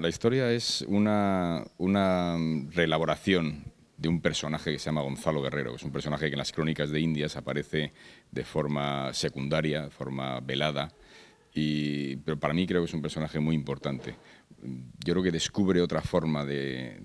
La historia es una, una mm, reelaboración de un personaje que se llama Gonzalo Guerrero, que es un personaje que en las crónicas de Indias aparece de forma secundaria, de forma velada, y, pero para mí creo que es un personaje muy importante. Yo creo que descubre otra forma de,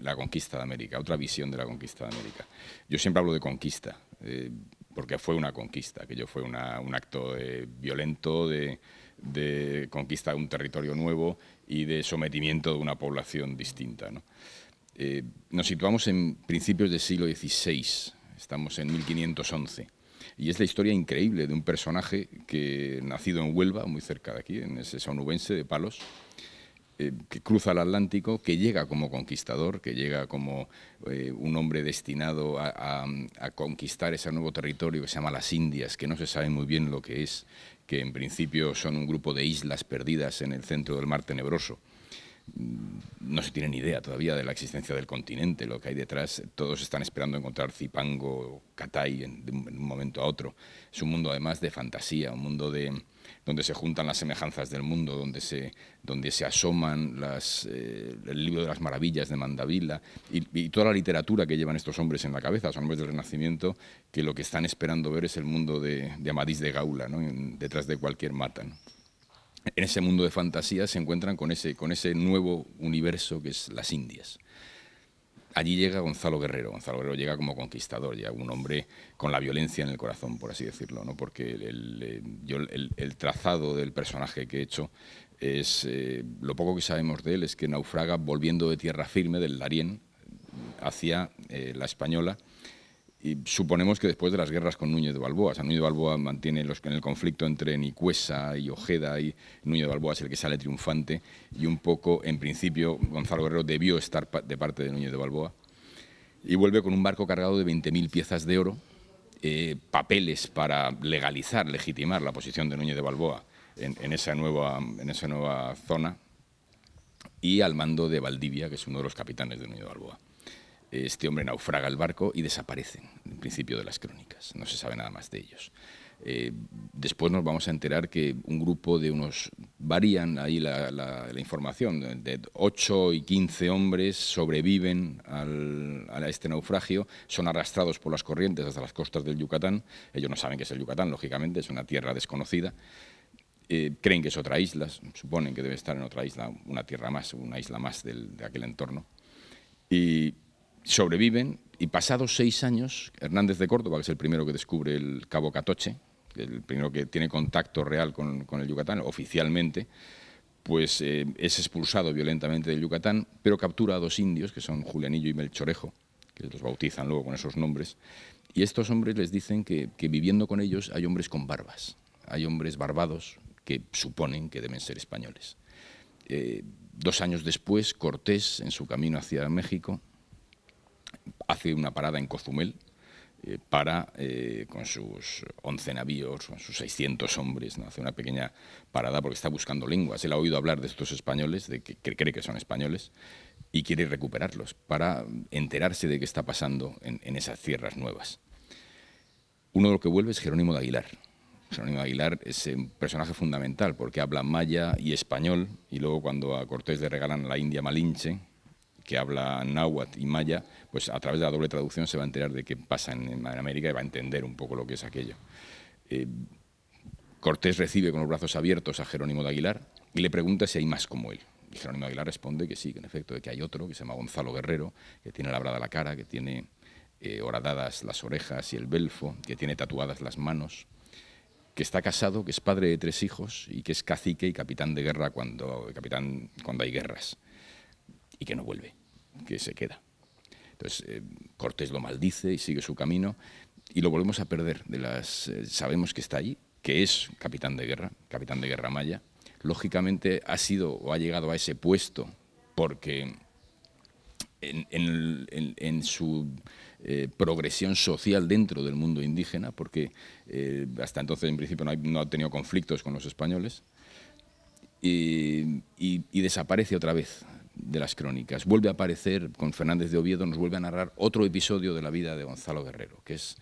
la conquista de América, otra visión de la conquista de América. Yo siempre hablo de conquista, eh, porque fue una conquista, aquello fue un acto eh, violento de, de conquista de un territorio nuevo y de sometimiento de una población distinta. Eh, nos situamos en principios del siglo XVI, estamos en 1511, y es la historia increíble de un personaje que, nacido en Huelva, muy cerca de aquí, en ese sonubense de Palos, eh, que cruza el Atlántico, que llega como conquistador, que llega como eh, un hombre destinado a, conquistar ese nuevo territorio que se llama las Indias, que no se sabe muy bien lo que es, que en principio son un grupo de islas perdidas en el centro del mar tenebroso. Mm, no se tiene ni idea todavía de la existencia del continente, lo que hay detrás. Todos están esperando encontrar Zipango, Catay, en, de un momento a otro. Es un mundo además de fantasía, un mundo de, donde se juntan las semejanzas del mundo, donde se, donde se asoman eh, el libro de las maravillas de Mandavila y, toda la literatura que llevan estos hombres en la cabeza, son hombres del Renacimiento, que lo que están esperando ver es el mundo de, Amadís de Gaula, ¿no? detrás de cualquier mata. En ese mundo de fantasía se encuentran con ese, con ese nuevo universo que es las Indias. Allí llega Gonzalo Guerrero. Gonzalo Guerrero llega como conquistador, ya un hombre con la violencia en el corazón, por así decirlo, ¿no? porque el, eh, trazado del personaje que he hecho es, eh, lo poco que sabemos de él es que naufraga volviendo de tierra firme del Darién hacia eh, la Española y suponemos que después de las guerras con Núñez de Balboa. O Núñez de Balboa mantiene los, en el conflicto entre Nicuesa y Ojeda y Núñez de Balboa es el que sale triunfante y un poco, en principio, Gonzalo Guerrero debió estar de parte de Núñez de Balboa. Y vuelve con un barco cargado de 20.000 piezas de oro, eh, papeles para legalizar, legitimar la posición de Núñez de Balboa en, esa, nueva, en esa nueva zona y al mando de Valdivia, que es uno de los capitanes de Núñez de Balboa. Este hombre naufraga el barco y desaparecen, en principio de las crónicas. No se sabe nada más de ellos. Eh, después nos vamos a enterar que un grupo de unos, varían ahí la, información, de 8 y 15 hombres sobreviven a este naufragio, son arrastrados por las corrientes hasta las costas del Yucatán, ellos no saben que es el Yucatán, lógicamente, es una tierra desconocida, eh, creen que es otra isla, suponen que debe estar en otra isla, una tierra más, una isla más de aquel entorno, y sobreviven y pasados seis años, Hernández de Córdoba, que es el primero que descubre el Cabo Catoche, el primero que tiene contacto real con, el Yucatán, oficialmente, pues eh, es expulsado violentamente del Yucatán, pero captura a dos indios, que son Julianillo y Melchorejo, que los bautizan luego con esos nombres, y estos hombres les dicen que, viviendo con ellos hay hombres con barbas, hay hombres barbados que suponen que deben ser españoles. Eh, dos años después, Cortés, en su camino hacia México, hace una parada en Cozumel eh, para, eh, con sus 11 navíos, con sus 600 hombres, hace una pequeña parada porque está buscando lenguas. Él ha oído hablar de estos españoles, de que, cree que son españoles, y quiere recuperarlos para enterarse de qué está pasando en, en esas tierras nuevas. Uno de los que vuelve es Jerónimo de Aguilar. Jerónimo de Aguilar es un personaje fundamental porque habla maya y español y luego cuando a Cortés le regalan la India Malinche, que habla náhuatl y maya, pues a través de la doble traducción se va a enterar de qué pasa en, América y va a entender un poco lo que es aquello. Eh, Cortés recibe con los brazos abiertos a Jerónimo de Aguilar y le pregunta si hay más como él. Y Jerónimo de Aguilar responde que sí, que en efecto, que hay otro, que se llama Gonzalo Guerrero, que tiene labrada la cara, que tiene eh, horadadas las orejas y el belfo, que tiene tatuadas las manos, que está casado, que es padre de tres hijos y que es cacique y capitán de guerra cuando, capitán, cuando hay guerras y que no vuelve, que se queda. Entonces, eh, Cortés lo maldice y sigue su camino y lo volvemos a perder. Eh, sabemos que está allí, que es capitán de guerra, capitán de guerra maya. Lógicamente ha sido o ha llegado a ese puesto porque en, su eh, progresión social dentro del mundo indígena, porque hasta entonces en principio no, ha tenido conflictos con los españoles, y, y desaparece otra vez de las crónicas. Vuelve a aparecer con Fernández de Oviedo, nos vuelve a narrar otro episodio de la vida de Gonzalo Guerrero, que es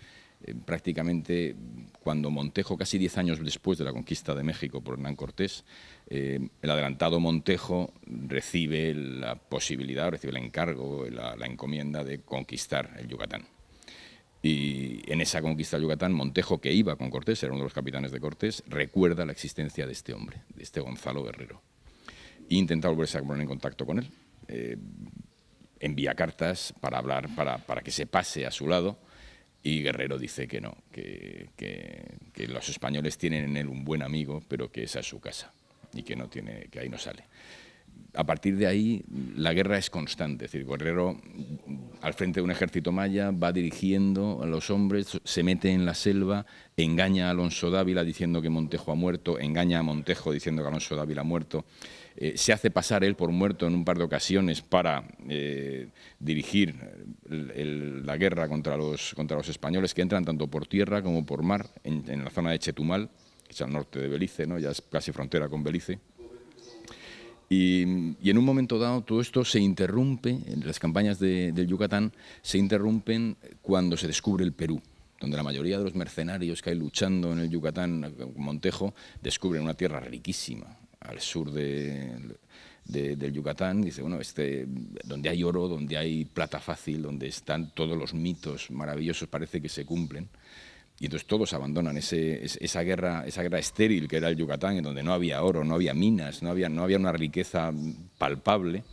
eh, prácticamente cuando Montejo, casi diez años después de la conquista de México por Hernán Cortés, eh, el adelantado Montejo recibe la posibilidad, recibe el encargo, la, encomienda de conquistar el Yucatán. Y en esa conquista de Yucatán, Montejo, que iba con Cortés, era uno de los capitanes de Cortés, recuerda la existencia de este hombre, de este Gonzalo Guerrero intenta intentar volverse a poner en contacto con él. Eh, envía cartas para hablar, para, que se pase a su lado y Guerrero dice que no, que, los españoles tienen en él un buen amigo, pero que esa es su casa y que, no tiene, que ahí no sale. A partir de ahí, la guerra es constante. Es decir, Guerrero, al frente de un ejército maya, va dirigiendo a los hombres, se mete en la selva, engaña a Alonso Dávila diciendo que Montejo ha muerto, engaña a Montejo diciendo que Alonso Dávila ha muerto. Eh, se hace pasar él por muerto en un par de ocasiones para eh, dirigir la guerra contra los, contra los españoles que entran tanto por tierra como por mar en, la zona de Chetumal, que es al norte de Belice, ¿no? ya es casi frontera con Belice. Y, en un momento dado todo esto se interrumpe, las campañas de, del Yucatán se interrumpen cuando se descubre el Perú donde la mayoría de los mercenarios que hay luchando en el Yucatán, Montejo, descubren una tierra riquísima, al sur del Yucatán, dice, bueno, este, donde hay oro, donde hay plata fácil, donde están todos los mitos maravillosos, parece que se cumplen. Y entonces todos abandonan ese, esa, guerra, esa guerra estéril que era el Yucatán, en donde no había oro, no había minas, no había, no había una riqueza palpable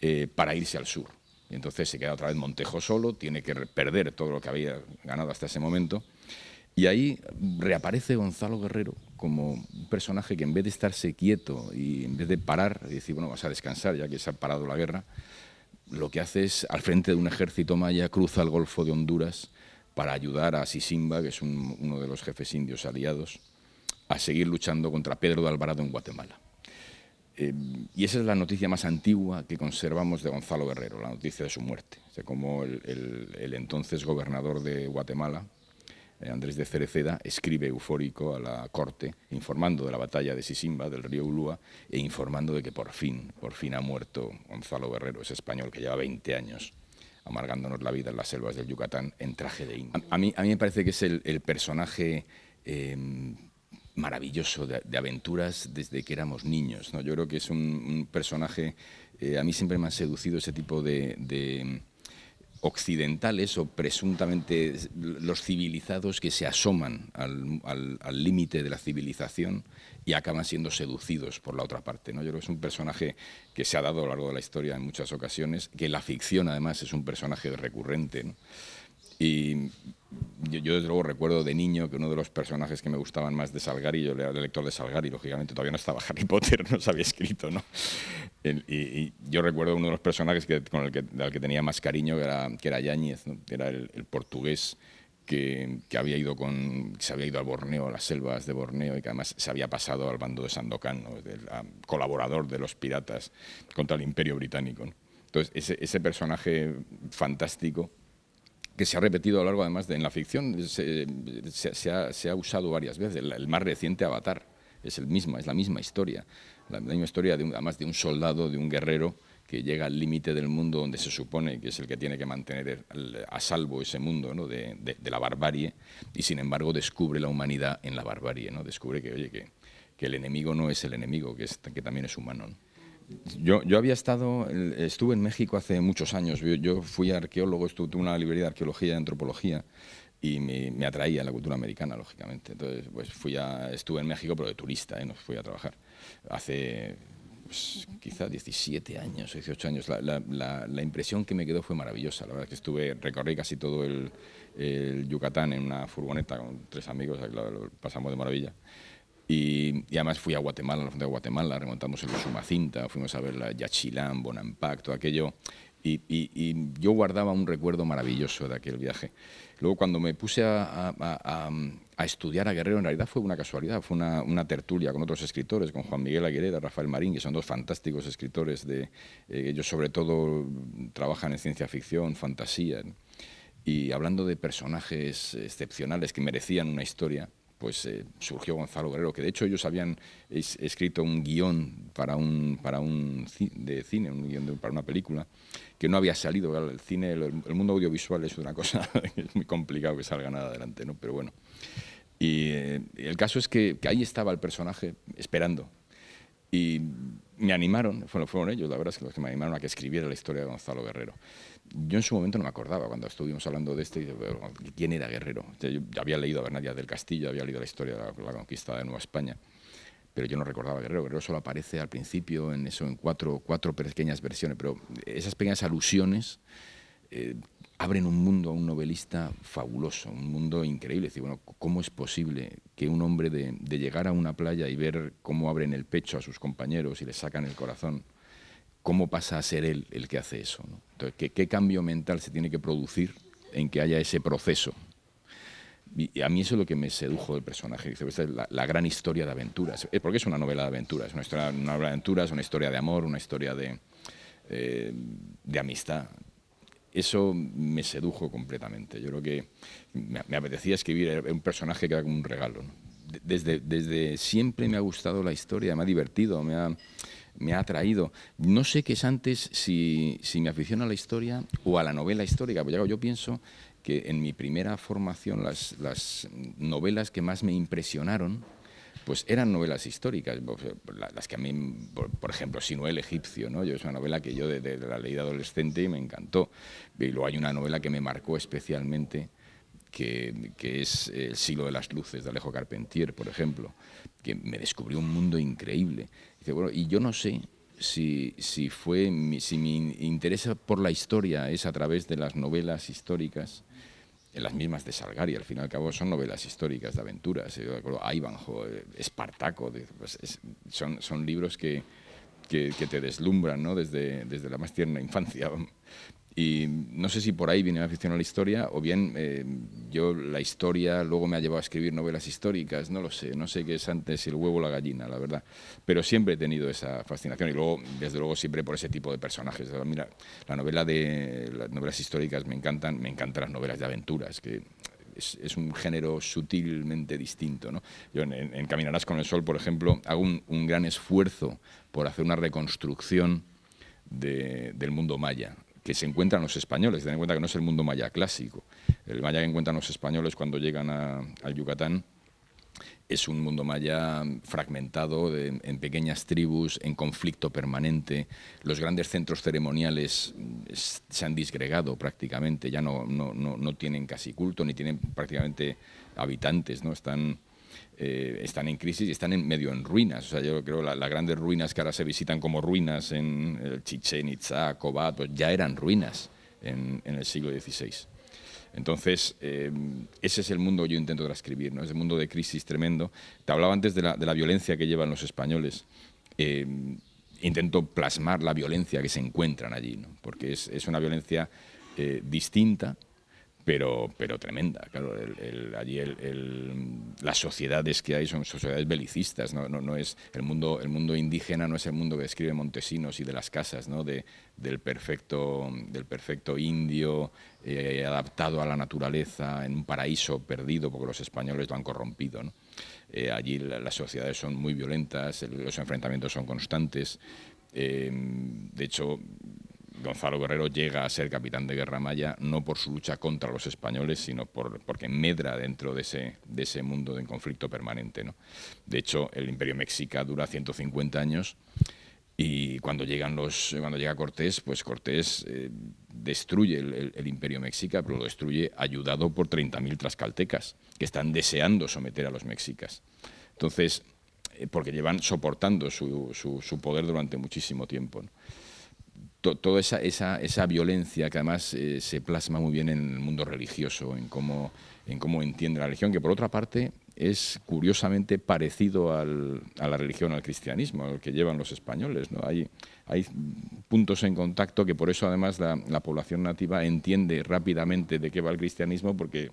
eh, para irse al sur. Y entonces se queda otra vez Montejo solo, tiene que perder todo lo que había ganado hasta ese momento y ahí reaparece Gonzalo Guerrero como un personaje que en vez de estarse quieto y en vez de parar y decir, bueno, vas a descansar ya que se ha parado la guerra, lo que hace es, al frente de un ejército maya, cruza el Golfo de Honduras para ayudar a Sisimba, que es uno de los jefes indios aliados, a seguir luchando contra Pedro de Alvarado en Guatemala. Eh, y esa es la noticia más antigua que conservamos de Gonzalo Guerrero, la noticia de su muerte. como el entonces gobernador de Guatemala, eh, Andrés de Cereceda escribe eufórico a la corte, informando de la batalla de Sisimba, del río Ulúa, e informando de que por fin, por fin ha muerto Gonzalo Guerrero, ese español que lleva 20 años amargándonos la vida en las selvas del Yucatán en traje de indio. A mí, a mí me parece que es el, personaje em, maravilloso de, aventuras desde que éramos niños. ¿no? Yo creo que es un, personaje, eh, a mí siempre me ha seducido ese tipo de occidentales o presuntamente los civilizados que se asoman al límite de la civilización y acaban siendo seducidos por la otra parte. ¿no? Yo creo que es un personaje que se ha dado a lo largo de la historia en muchas ocasiones, que la ficción además es un personaje recurrente. Y yo, desde luego recuerdo de niño que uno de los personajes que me gustaban más de Salgari, yo era el lector de Salgari, lógicamente todavía no estaba Harry Potter, no se había escrito, ¿no? y, yo recuerdo uno de los personajes que, con el que, tenía más cariño, que era, que era Yáñez, era el, portugués que, que, había ido con, se había ido a Borneo, a las selvas de Borneo, y que además se había pasado al bando de Sandokan, colaborador de los piratas contra el imperio británico. Entonces, ese, ese personaje fantástico que se ha repetido a lo largo además en la ficción, se, ha, usado varias veces, el, más reciente Avatar, es, el mismo, es la misma historia, la, misma historia además de un soldado, de un guerrero que llega al límite del mundo donde se supone que es el que tiene que mantener a salvo ese mundo de, la barbarie y sin embargo descubre la humanidad en la barbarie, ¿no? descubre que, oye, que, que el enemigo no es el enemigo, que, que también es humano. Yo, yo, había estado, estuve en México hace muchos años, yo, fui arqueólogo, estuve una librería de arqueología y antropología y me, me, atraía la cultura americana, lógicamente. Entonces, pues fui a, estuve en México, pero de turista, ¿eh? no fui a trabajar. Hace pues, quizás 17 años, 18 años, la, la, impresión que me quedó fue maravillosa. La verdad es que estuve, recorrí casi todo el, el Yucatán en una furgoneta con tres amigos, lo pasamos de maravilla. Y, además fui a Guatemala, a la de Guatemala, remontamos el Sumacinta, fuimos a ver la Yachilán, Bonampak, todo aquello. Y, yo guardaba un recuerdo maravilloso de aquel viaje. Luego cuando me puse a, estudiar a Guerrero, en realidad fue una casualidad, fue una, tertulia con otros escritores, con Juan Miguel Aguilera, Rafael Marín, que son dos fantásticos escritores, de, eh, ellos sobre todo trabajan en ciencia ficción, fantasía, y hablando de personajes excepcionales que merecían una historia, pues eh, surgió Gonzalo Guerrero, que de hecho ellos habían escrito un guión para un, para un de cine, un guión para una película, que no había salido. El cine, el, mundo audiovisual es una cosa es muy complicado que salga nada adelante, ¿no? Pero bueno. Y eh, el caso es que, que ahí estaba el personaje esperando y me animaron, fueron, fueron ellos, la verdad es que los que me animaron a que escribiera la historia de Gonzalo Guerrero. Yo en su momento no me acordaba, cuando estuvimos hablando de este, quién era Guerrero. yo había leído a Bernadia del Castillo, había leído la historia de la, conquista de Nueva España pero yo no recordaba a Guerrero. Guerrero solo aparece al principio en eso, en cuatro, cuatro pequeñas versiones, pero esas pequeñas alusiones eh, abren un mundo a un novelista fabuloso, un mundo increíble. Es decir, bueno, ¿cómo es posible que un hombre de, llegar a una playa y ver cómo abren el pecho a sus compañeros y les sacan el corazón, cómo pasa a ser él el que hace eso? Entonces, ¿qué, cambio mental se tiene que producir en que haya ese proceso? Y a mí eso es lo que me sedujo del personaje. Dice, esta es la, gran historia de aventuras. Porque es una novela de aventuras. Es una historia, novela de aventuras, una historia de amor, una historia de, eh, de amistad eso me sedujo completamente. Yo creo que me, apetecía escribir un personaje que era como un regalo. Desde, siempre me ha gustado la historia, me ha divertido, me ha, atraído. No sé qué es antes, si, me aficiono a la historia o a la novela histórica, porque yo pienso que en mi primera formación las novelas que más me impresionaron pues eran novelas históricas, las que a mí, por, ejemplo, Sinoel Egipcio, ¿no? Yo, es una novela que yo desde de la leí de adolescente y me encantó. Y luego hay una novela que me marcó especialmente, que, es El siglo de las luces de Alejo Carpentier, por ejemplo, que me descubrió un mundo increíble. y yo no sé si, si, fue, si mi interés por la historia es a través de las novelas históricas las mismas de Salgari, al fin y al cabo son novelas históricas de aventuras. Eh, yo recuerdo eh, Espartaco, pues, son, son libros que, que, que, te deslumbran ¿no? desde, desde la más tierna infancia. Y no sé si por ahí viene la afición a la historia, o bien eh, yo la historia luego me ha llevado a escribir novelas históricas, no lo sé, no sé qué es antes el huevo o la gallina, la verdad. Pero siempre he tenido esa fascinación y luego, desde luego, siempre por ese tipo de personajes. Mira, la novela de las novelas históricas me encantan, me encantan las novelas de aventuras, que es, un género sutilmente distinto. ¿no? Yo en, Caminarás con el Sol, por ejemplo, hago un, gran esfuerzo por hacer una reconstrucción del mundo maya que se encuentran los españoles. Ten en cuenta que no es el mundo maya clásico. El maya que encuentran los españoles cuando llegan al Yucatán es un mundo maya fragmentado en pequeñas tribus, en conflicto permanente. Los grandes centros ceremoniales mm, se han disgregado prácticamente, ya no, no, no tienen casi culto, ni tienen prácticamente habitantes, ¿no? Están eh, están en crisis y están en medio en ruinas. O sea, yo creo las grandes ruinas que ahora se visitan como ruinas en Chichen Itza, Kobat, ya eran ruinas en, el siglo XVI. Entonces, eh, ese es el mundo que yo intento transcribir, ¿no? es el mundo de crisis tremendo. Te hablaba antes de la, de la violencia que llevan los españoles. Eh, intento plasmar la violencia que se encuentran allí, ¿no? porque es, es una violencia distinta pero, pero tremenda. allí las sociedades que hay son sociedades belicistas, ¿no? No, no, es el mundo, el mundo indígena no es el mundo que describe Montesinos y de las casas, ¿no? del, perfecto, del perfecto indio eh, adaptado a la naturaleza en un paraíso perdido porque los españoles lo han corrompido. Eh, allí las sociedades son muy violentas, los enfrentamientos son constantes. Eh, de hecho, Gonzalo Guerrero llega a ser capitán de Guerra Maya no por su lucha contra los españoles, sino por, porque medra dentro de ese, de ese mundo de conflicto permanente. ¿no? De hecho, el imperio mexica dura 150 años y cuando, llegan los, cuando llega Cortés, pues Cortés eh, destruye el, imperio mexica, pero lo destruye ayudado por 30.000 tlaxcaltecas que están deseando someter a los mexicas. Entonces, eh, porque llevan soportando su, poder durante muchísimo tiempo toda esa, violencia que además eh, se plasma muy bien en el mundo religioso, en cómo, en cómo entiende la religión, que por otra parte es curiosamente parecido al, a la religión, al cristianismo, al que llevan los españoles. ¿no? Hay, hay puntos en contacto que por eso además la, la población nativa entiende rápidamente de qué va el cristianismo, porque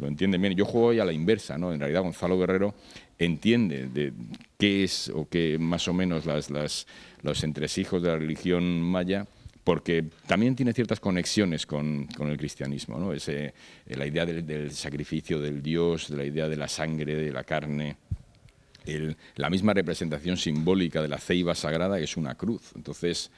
lo entienden bien. Yo juego hoy a la inversa, ¿no? En realidad Gonzalo Guerrero entiende de qué es o qué más o menos las, las, los entresijos de la religión maya porque también tiene ciertas conexiones con, con el cristianismo, ¿no? Eh, la idea del, sacrificio del Dios, de la idea de la sangre, de la carne, la misma representación simbólica de la ceiba sagrada es una cruz. Entonces,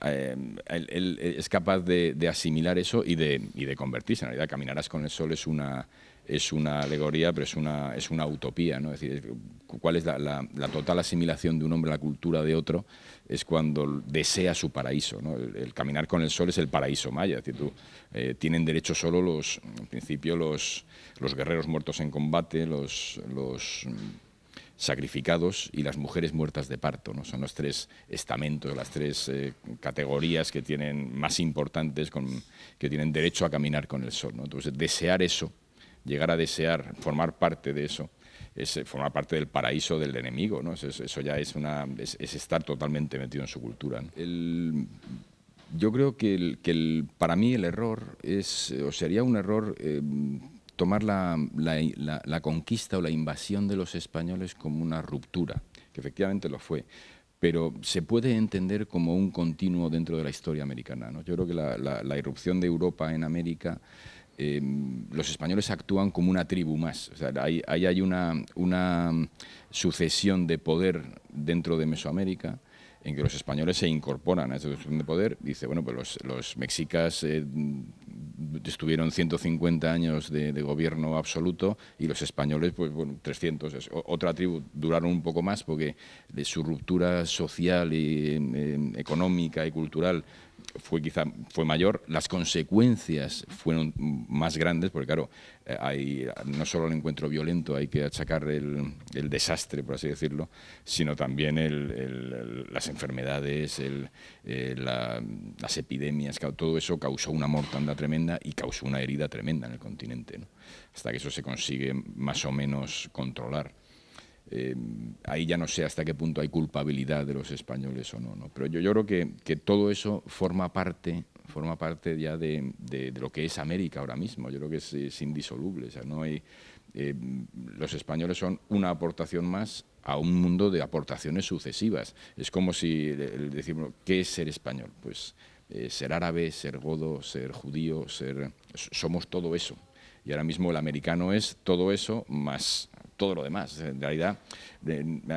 Em, él, es capaz de, asimilar eso y de, convertirse. En realidad, Caminarás con el Sol es una, es una alegoría, pero es una, es una utopía. ¿no? Es decir, cuál es la, total asimilación de un hombre a la cultura de otro es cuando desea su paraíso. ¿no? El, Caminar con el Sol es el paraíso maya. Es decir, tú, eh, tienen derecho solo los, en principio, los, los guerreros muertos en combate, los sacrificados y las mujeres muertas de parto. ¿no? Son los tres estamentos, las tres eh, categorías que tienen más importantes, con, que tienen derecho a caminar con el sol. ¿no? Entonces, desear eso, llegar a desear, formar parte de eso, es eh, formar parte del paraíso del enemigo. ¿no? Eso, ya es, una, es, estar totalmente metido en su cultura. yo creo que, el, que para mí el error es, o sería un error... Eh, tomar la, conquista o la invasión de los españoles como una ruptura, que efectivamente lo fue, pero se puede entender como un continuo dentro de la historia americana. Yo creo que la, irrupción de Europa en América, em, los españoles actúan como una tribu más. O sea, ahí, hay una, una sucesión de poder dentro de Mesoamérica en que los españoles se incorporan a esa sucesión de poder. Dice, bueno, pues los, mexicas... Eh, estuvieron 150 años de, gobierno absoluto y los españoles, pues bueno, 300. otra tribu duraron un poco más porque de su ruptura social y económica y cultural fue quizá fue mayor, las consecuencias fueron más grandes, porque claro, eh, hay no solo el encuentro violento, hay que achacar el, desastre, por así decirlo, sino también el, las enfermedades, eh, las epidemias, todo eso causó una mortandad tremenda y causó una herida tremenda en el continente, hasta que eso se consigue más o menos controlar. Em, ahí ya no sé hasta qué punto hay culpabilidad de los españoles o no. ¿no? Pero yo, yo creo que, todo eso forma parte, forma parte ya de, lo que es América ahora mismo. Yo creo que es, indisoluble. sea, no hay, em, los españoles son una aportación más a un mundo de aportaciones sucesivas. Es como si decimos, ¿qué es ser español? Pues eh, ser árabe, ser godo, ser judío, ser... Somos todo eso. Y ahora mismo el americano es todo eso más todo lo demás. En realidad,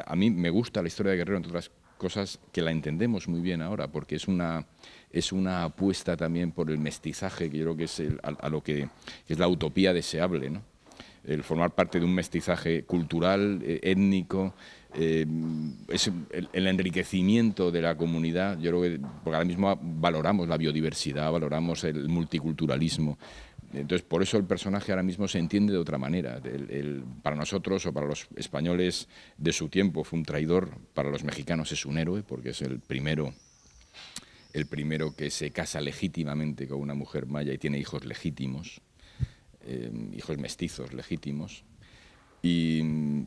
a mí me gusta la historia de Guerrero, entre otras cosas que la entendemos muy bien ahora, porque es una, es una apuesta también por el mestizaje, que yo creo que es a, lo que, es la utopía deseable, El formar parte de un mestizaje cultural, eh, étnico, eh, es el, enriquecimiento de la comunidad. Yo creo que porque ahora mismo valoramos la biodiversidad, valoramos el multiculturalismo, entonces, por eso el personaje ahora mismo se entiende de otra manera. para nosotros o para los españoles de su tiempo fue un traidor, para los mexicanos es un héroe, porque es el primero, el primero que se casa legítimamente con una mujer maya y tiene hijos legítimos, eh, hijos mestizos legítimos. Y,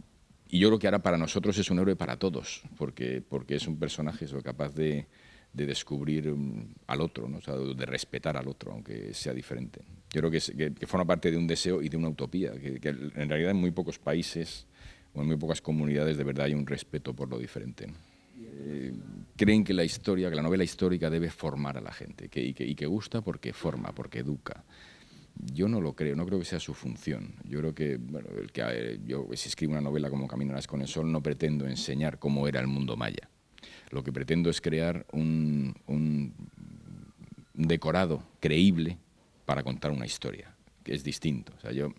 yo creo que ahora para nosotros es un héroe para todos, porque, es un personaje eso, capaz de, descubrir mm, al otro, de respetar al otro, aunque sea diferente yo creo que, forma parte de un deseo y de una utopía, que, en realidad en muy pocos países o en muy pocas comunidades de verdad hay un respeto por lo diferente. Eh, creen que la historia, que la novela histórica debe formar a la gente y, que, gusta porque forma, porque educa. Yo no lo creo, no creo que sea su función. Yo creo que, bueno, que eh, si escribo una novela como Caminarás con el Sol, no pretendo enseñar cómo era el mundo maya. Lo que pretendo es crear un, un decorado creíble para contar una historia, que es distinto. yo,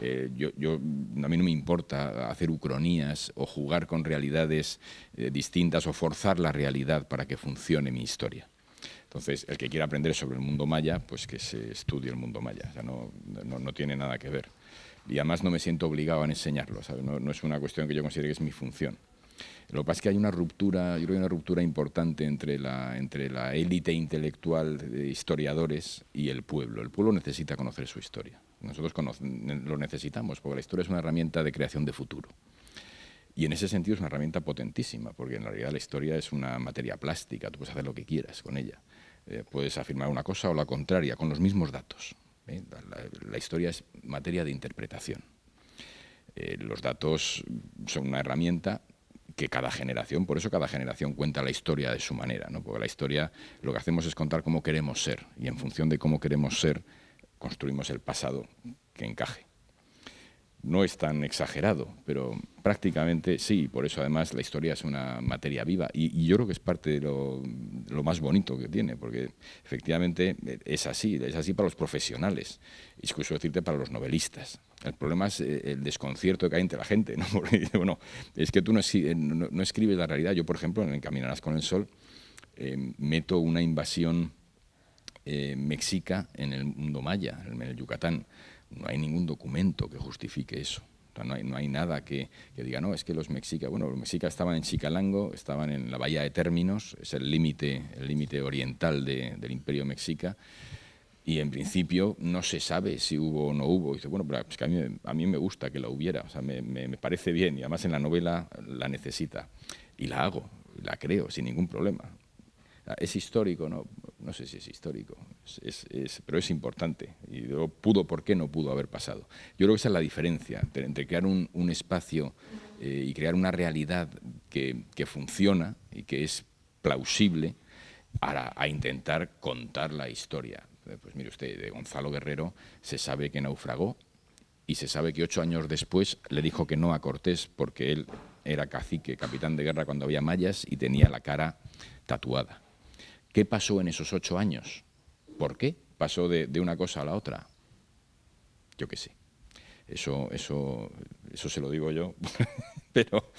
eh, yo, yo, a mí no me importa hacer ucronías o jugar con realidades eh, distintas o forzar la realidad para que funcione mi historia. Entonces, el que quiera aprender sobre el mundo maya, pues que se estudie el mundo maya, o no, no, tiene nada que ver. Y además no me siento obligado a enseñarlo, No, no es una cuestión que yo considere que es mi función. Lo que pasa es que hay una ruptura, yo creo que hay una ruptura importante entre la, entre la élite intelectual de historiadores y el pueblo. El pueblo necesita conocer su historia. Nosotros lo necesitamos porque la historia es una herramienta de creación de futuro. Y en ese sentido es una herramienta potentísima, porque en realidad la historia es una materia plástica, tú puedes hacer lo que quieras con ella. Eh, puedes afirmar una cosa o la contraria, con los mismos datos. ¿eh? La, historia es materia de interpretación. Eh, los datos son una herramienta que cada generación, por eso cada generación cuenta la historia de su manera, ¿no? porque la historia lo que hacemos es contar cómo queremos ser y en función de cómo queremos ser construimos el pasado que encaje no es tan exagerado, pero prácticamente sí, por eso además la historia es una materia viva y, yo creo que es parte de lo, más bonito que tiene, porque efectivamente eh, es así, es así para los profesionales, incluso decirte para los novelistas. El problema es eh, el desconcierto que hay entre la gente, ¿no? porque bueno, es que tú no, escribes la realidad. Yo, por ejemplo, en Caminarás con el Sol eh, meto una invasión mexica en el mundo maya, en el Yucatán no hay ningún documento que justifique eso. no, hay, nada que, diga, no, es que los mexicas, bueno, los mexicas estaban en Chicalango, estaban en la bahía de Términos, es el límite el límite oriental del imperio mexica, y en principio no se sabe si hubo o no hubo. Y dice, bueno, pues a, mí, me gusta que la hubiera, o sea, me, parece bien y además en la novela la necesita. Y la hago, la creo sin ningún problema. Ah, es histórico, no, no sé si es histórico, pero es importante. Y pudo, ¿por qué no pudo haber pasado? Yo creo que esa es la diferencia entre, crear un, espacio eh, y crear una realidad que, funciona y que es plausible a, intentar contar la historia. Eh, pues mire usted, de Gonzalo Guerrero se sabe que naufragó y se sabe que ocho años después le dijo que no a Cortés porque él era cacique, capitán de guerra cuando había mayas y tenía la cara tatuada ¿Qué pasó en esos ocho años? ¿Por qué pasó de, una cosa a la otra? Yo qué sé. Eso, eso, eso se lo digo yo, pero,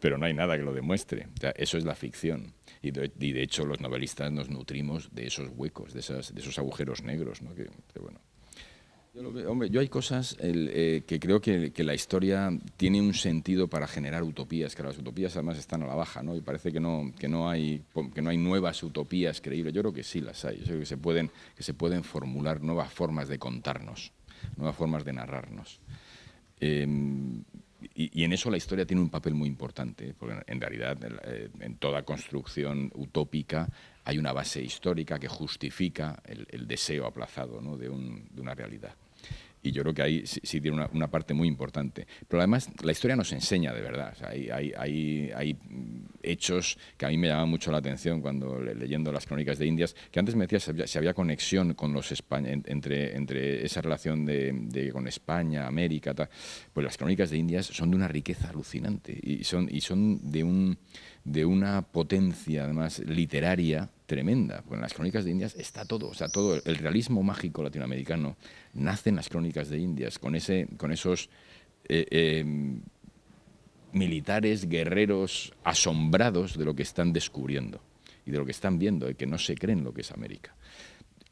pero no hay nada que lo demuestre. eso es la ficción. Y de, de, hecho los novelistas nos nutrimos de esos huecos, de, esas, de esos agujeros negros, ¿no? que bueno, hombre, yo hay cosas eh, que creo que, la historia tiene un sentido para generar utopías, que las utopías además están a la baja, ¿no? Y parece que no, hay, nuevas utopías creíbles. Yo creo que sí las hay, yo creo que se pueden, que se pueden formular nuevas formas de contarnos, nuevas formas de narrarnos. Em, y, en eso la historia tiene un papel muy importante, ¿eh? porque en realidad eh, en toda construcción utópica hay una base histórica que justifica el, deseo aplazado de una realidad. Y yo creo que ahí sí, tiene una, parte muy importante. Pero además la historia nos enseña de verdad. hay, hay, hay, hechos que a mí me llaman mucho la atención cuando leyendo las crónicas de Indias, que antes me decías si había, conexión con los España, entre, entre esa relación de, con España, América, tal. pues las crónicas de Indias son de una riqueza alucinante y son, y son de un de una potencia, además, literaria tremenda. Porque en las crónicas de Indias está todo, o sea, todo el realismo mágico latinoamericano nace en las crónicas de Indias, con, ese, con esos eh, eh, militares, guerreros asombrados de lo que están descubriendo y de lo que están viendo, de que no se creen lo que es América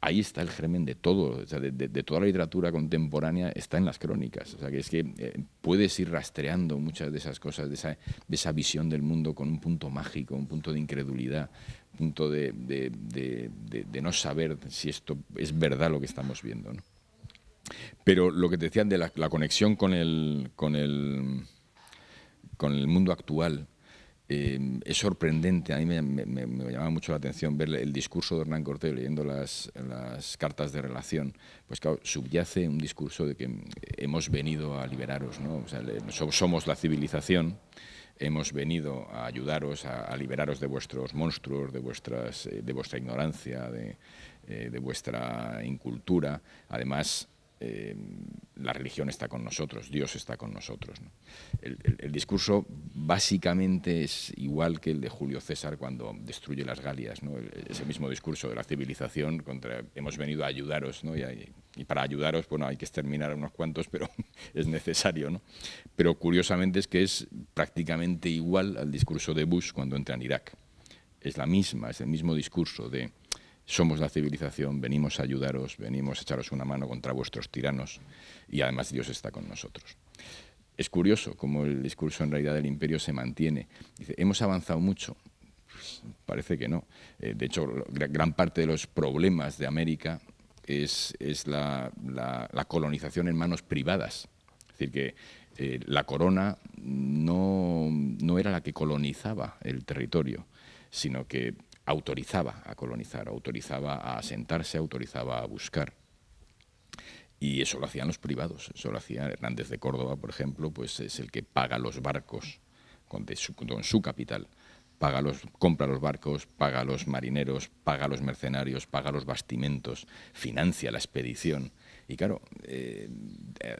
ahí está el germen de todo, de, toda la literatura contemporánea está en las crónicas. O sea, que es que eh, puedes ir rastreando muchas de esas cosas, de esa, visión del mundo con un punto mágico, un punto de incredulidad, un punto de, no saber si esto es verdad lo que estamos viendo. Pero lo que te decían de la, conexión con con, con el mundo actual, Em, es sorprendente, a mí me, llamaba mucho la atención ver el discurso de Hernán Cortés leyendo las, cartas de relación, pues claro, subyace un discurso de que hemos venido a liberaros, ¿no? somos la civilización, hemos venido a ayudaros, a, liberaros de vuestros monstruos, de, vuestras, eh, de vuestra ignorancia, de, eh, de vuestra incultura, además Em, la religión está con nosotros, Dios está con nosotros. El, discurso básicamente es igual que el de Julio César cuando destruye las Galias, ¿no? ese mismo discurso de la civilización contra hemos venido a ayudaros y, para ayudaros bueno, hay que exterminar a unos cuantos, pero es necesario. ¿no? Pero curiosamente es que es prácticamente igual al discurso de Bush cuando entra en Irak. Es la misma, es el mismo discurso de somos la civilización, venimos a ayudaros, venimos a echaros una mano contra vuestros tiranos y además Dios está con nosotros. Es curioso cómo el discurso en realidad del imperio se mantiene. Dice, hemos avanzado mucho. Pues, parece que no. Eh, de hecho, gran parte de los problemas de América es, la, colonización en manos privadas. Es decir, que eh, la corona no, no era la que colonizaba el territorio, sino que autorizaba a colonizar, autorizaba a asentarse, autorizaba a buscar. Y eso lo hacían los privados, eso lo hacía Hernández de Córdoba, por ejemplo, pues es el que paga los barcos con, su, capital. Paga los, compra los barcos, paga los marineros, paga los mercenarios, paga los bastimentos, financia la expedición. Y claro, eh,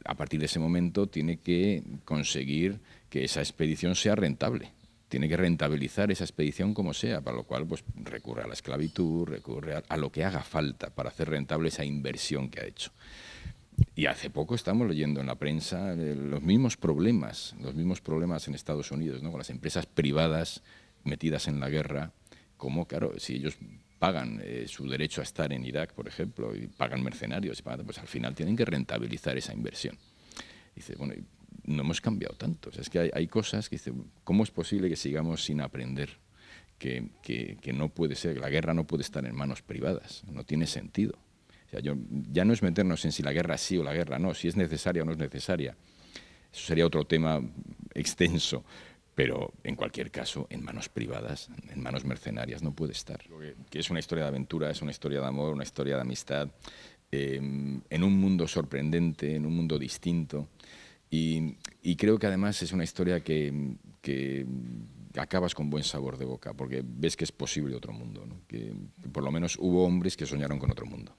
a partir de ese momento tiene que conseguir que esa expedición sea rentable tiene que rentabilizar esa expedición como sea, para lo cual pues, recurre a la esclavitud, recurre a, lo que haga falta para hacer rentable esa inversión que ha hecho. Y hace poco estamos leyendo en la prensa eh, los mismos problemas, los mismos problemas en Estados Unidos, ¿no? con las empresas privadas metidas en la guerra, como, claro, si ellos pagan eh, su derecho a estar en Irak, por ejemplo, y pagan mercenarios, pues al final tienen que rentabilizar esa inversión. Dice, bueno, no hemos cambiado tanto. es que hay, cosas que dicen, ¿cómo es posible que sigamos sin aprender? Que, no puede ser, la guerra no puede estar en manos privadas, no tiene sentido. ya no es meternos en si la guerra sí o la guerra no, si es necesaria o no es necesaria. Eso sería otro tema extenso, pero en cualquier caso, en manos privadas, en manos mercenarias, no puede estar. Que es una historia de aventura, es una historia de amor, una historia de amistad, eh, en un mundo sorprendente, en un mundo distinto. Y, creo que además es una historia que, acabas con buen sabor de boca, porque ves que es posible otro mundo, que por lo menos hubo hombres que soñaron con otro mundo.